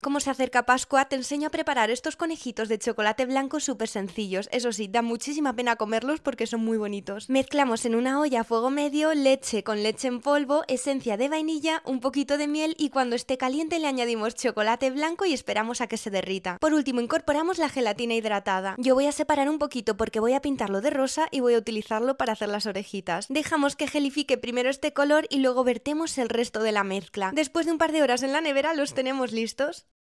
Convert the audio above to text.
Como se acerca Pascua, te enseño a preparar estos conejitos de chocolate blanco súper sencillos. Eso sí, da muchísima pena comerlos porque son muy bonitos. Mezclamos en una olla a fuego medio leche con leche en polvo, esencia de vainilla, un poquito de miel y cuando esté caliente le añadimos chocolate blanco y esperamos a que se derrita. Por último, incorporamos la gelatina hidratada. Yo voy a separar un poquito porque voy a pintarlo de rosa y voy a utilizarlo para hacer las orejitas. Dejamos que gelifique primero este color y luego vertemos el resto de la mezcla. Después de un par de horas en la nevera los tenemos listos.